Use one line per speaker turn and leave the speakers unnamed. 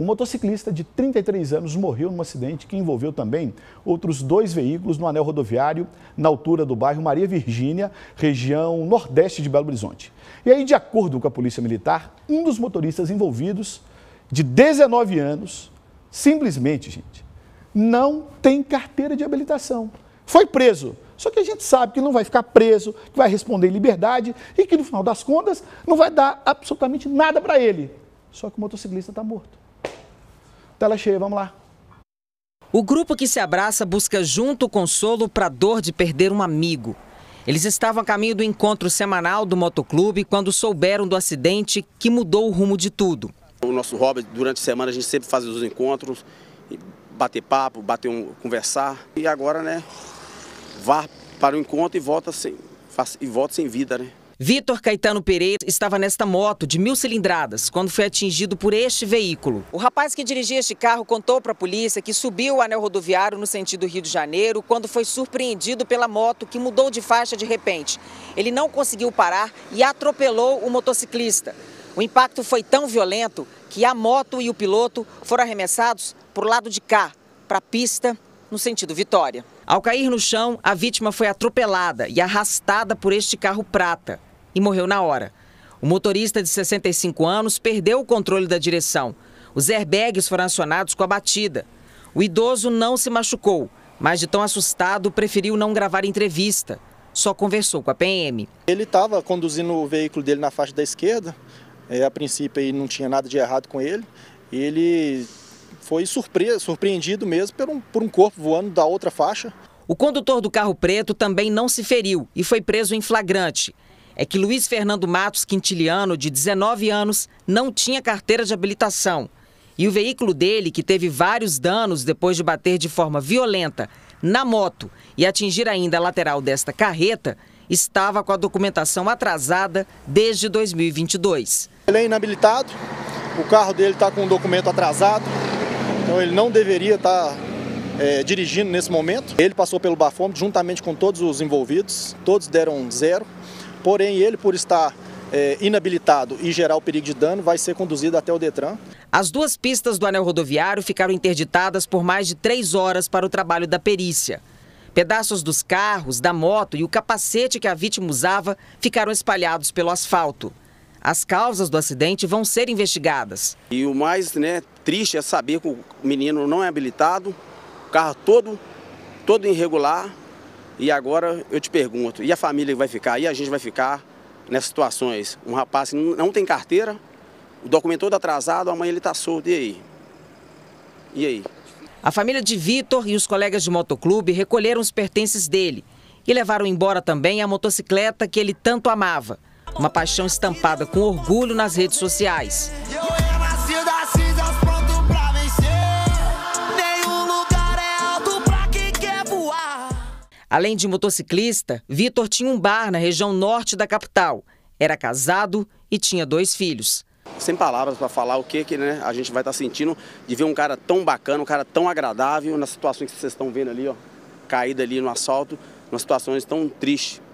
Um motociclista de 33 anos morreu num acidente que envolveu também outros dois veículos no anel rodoviário na altura do bairro Maria Virgínia, região nordeste de Belo Horizonte. E aí, de acordo com a Polícia Militar, um dos motoristas envolvidos, de 19 anos, simplesmente, gente, não tem carteira de habilitação. Foi preso. Só que a gente sabe que não vai ficar preso, que vai responder em liberdade e que no final das contas não vai dar absolutamente nada para ele. Só que o motociclista está morto. Tela cheia, vamos lá.
O grupo que se abraça busca junto consolo para a dor de perder um amigo. Eles estavam a caminho do encontro semanal do motoclube quando souberam do acidente que mudou o rumo de tudo.
O nosso hobby, durante a semana, a gente sempre faz os encontros, bater papo, bater um, conversar. E agora, né, vá para o encontro e volta sem, e volta sem vida, né?
Vitor Caetano Pereira estava nesta moto de mil cilindradas quando foi atingido por este veículo. O rapaz que dirigia este carro contou para a polícia que subiu o anel rodoviário no sentido Rio de Janeiro quando foi surpreendido pela moto que mudou de faixa de repente. Ele não conseguiu parar e atropelou o motociclista. O impacto foi tão violento que a moto e o piloto foram arremessados para o lado de cá, para a pista no sentido Vitória. Ao cair no chão, a vítima foi atropelada e arrastada por este carro prata e morreu na hora. O motorista de 65 anos perdeu o controle da direção. Os airbags foram acionados com a batida. O idoso não se machucou, mas de tão assustado preferiu não gravar entrevista. Só conversou com a PM. Ele estava conduzindo
o veículo dele na faixa da esquerda. É, a princípio aí não tinha nada de errado com ele. Ele foi surpreso, surpreendido mesmo por um, por um corpo voando da outra faixa.
O condutor do carro preto também não se feriu e foi preso em flagrante é que Luiz Fernando Matos Quintiliano, de 19 anos, não tinha carteira de habilitação. E o veículo dele, que teve vários danos depois de bater de forma violenta na moto e atingir ainda a lateral desta carreta, estava com a documentação atrasada desde 2022. Ele é inabilitado, o carro dele está com o documento
atrasado, então ele não deveria estar tá, é, dirigindo nesse momento. Ele passou pelo bafômetro juntamente com todos os envolvidos, todos deram zero. Porém, ele, por estar é, inabilitado e gerar o perigo de dano, vai ser conduzido até o Detran.
As duas pistas do anel rodoviário ficaram interditadas por mais de três horas para o trabalho da perícia. Pedaços dos carros, da moto e o capacete que a vítima usava ficaram espalhados pelo asfalto. As causas do acidente vão ser investigadas.
E o mais né, triste é saber que o menino não é habilitado, o carro todo, todo irregular, e agora eu te pergunto, e a família vai ficar? E a gente vai ficar nessas situações? Um rapaz que não tem carteira, o documento todo atrasado, amanhã ele está solto, e aí? E aí?
A família de Vitor e os colegas de motoclube recolheram os pertences dele e levaram embora também a motocicleta que ele tanto amava. Uma paixão estampada com orgulho nas redes sociais. Além de motociclista, Vitor tinha um bar na região norte da capital.
Era casado e tinha dois filhos. Sem palavras para falar o que, que né, a gente vai estar tá sentindo de ver um cara tão bacana, um cara tão agradável na situação que vocês estão vendo ali, ó, caído ali no assalto, nas situação tão triste.